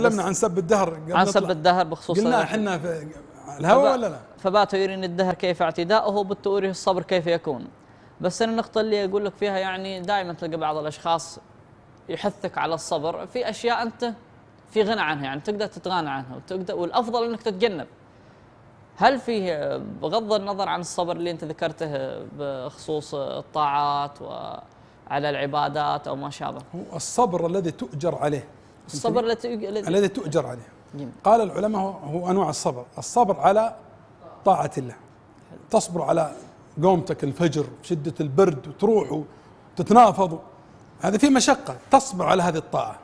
تكلمنا عن سب الدهر عن سب الدهر بخصوص قلنا احنا في الهوى ولا لا؟ فبات يرين الدهر كيف اعتداؤه بت الصبر كيف يكون بس انا النقطه اللي اقول لك فيها يعني دائما تلقى بعض الاشخاص يحثك على الصبر في اشياء انت في غنى عنها يعني تقدر تتغنى عنها وتقدر والافضل انك تتجنب هل فيه بغض النظر عن الصبر اللي انت ذكرته بخصوص الطاعات وعلى العبادات او ما شابه هو الصبر الذي تؤجر عليه الصبر الذي تؤجر عليه قال العلماء هو انواع الصبر الصبر على طاعه الله تصبر على قومتك الفجر شده البرد وتروح وتتنافض هذا في مشقه تصبر على هذه الطاعه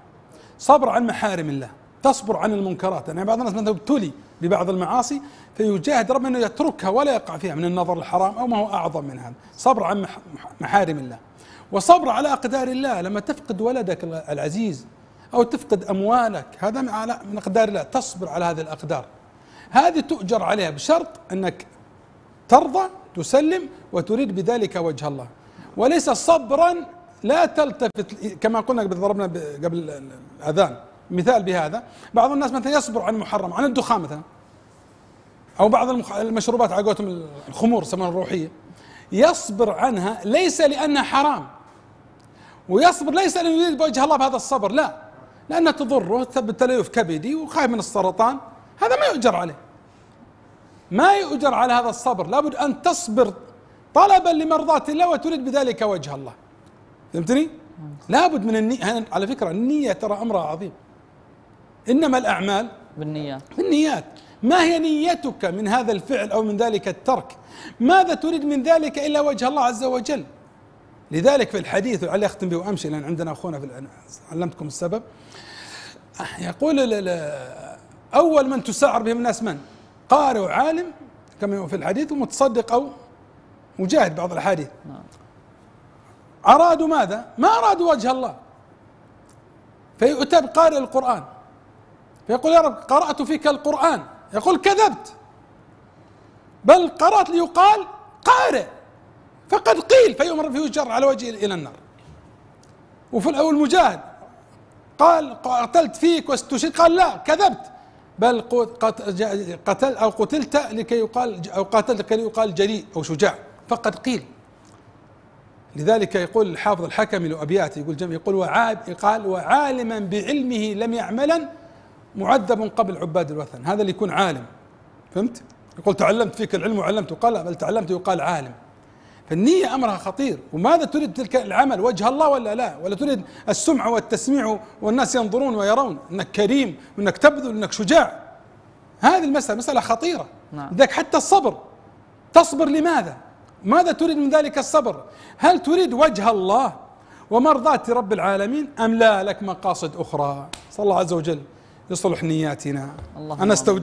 صبر عن محارم الله تصبر عن المنكرات يعني بعض الناس مثلا ابتلي ببعض المعاصي فيجاهد ربنا انه يتركها ولا يقع فيها من النظر الحرام او ما هو اعظم من هذا صبر عن محارم الله وصبر على اقدار الله لما تفقد ولدك العزيز أو تفقد أموالك هذا من أقدار الله تصبر على هذه الأقدار هذه تؤجر عليها بشرط أنك ترضى تسلم وتريد بذلك وجه الله وليس صبرا لا تلتفت كما قلنا قبل ضربنا قبل الأذان مثال بهذا بعض الناس مثلا يصبر عن المحرم عن الدخان مثلا أو بعض المشروبات على قولتهم الخمور يسمونها الروحية يصبر عنها ليس لأنها حرام ويصبر ليس لأنه يريد وجه الله بهذا الصبر لا لأنها تضره تسبب تليف كبدي وخايف من السرطان هذا ما يؤجر عليه ما يؤجر على هذا الصبر لابد أن تصبر طلبا لمرضاة الله وتريد بذلك وجه الله فهمتني؟ لابد من النية على فكرة النية ترى أمرها عظيم إنما الأعمال بالنيات بالنيات ما هي نيتك من هذا الفعل أو من ذلك الترك ماذا تريد من ذلك إلا وجه الله عز وجل لذلك في الحديث وعلى اختم به وامشي لان عندنا اخونا في علمتكم السبب يقول اول من تسعر بهم الناس من؟ قارئ وعالم كما في الحديث ومتصدق او مجاهد بعض الاحاديث نعم. ارادوا ماذا؟ ما ارادوا وجه الله فيؤتى بقارئ القران فيقول يا رب قرات فيك القران يقول كذبت بل قرات ليقال قارئ فقد قيل فيؤمر فيه الجر على وجه إلى النار وفي المجاهد قال قتلت فيك واستشهد قال لا كذبت بل قتل أو قتلت لكي يقال أو قاتلت لكي يقال جريء أو شجاع فقد قيل لذلك يقول الحافظ الحكم له أبيات يقول جمع يقول وعاب قال وعالما بعلمه لم يعملا معذب قبل عباد الوثن هذا اللي يكون عالم فهمت؟ يقول تعلمت فيك العلم وعلمته قال بل تعلمت يقال عالم فالنية أمرها خطير وماذا تريد تلك العمل وجه الله ولا لا ولا تريد السمعة والتسميع والناس ينظرون ويرون أنك كريم وأنك تبذل وأنك شجاع هذه المسألة مسألة خطيرة نعم. ذاك حتى الصبر تصبر لماذا ماذا تريد من ذلك الصبر هل تريد وجه الله ومرضاة رب العالمين أم لا لك مقاصد أخرى صلى الله عز وجل يصلح نياتنا الله أنا استودع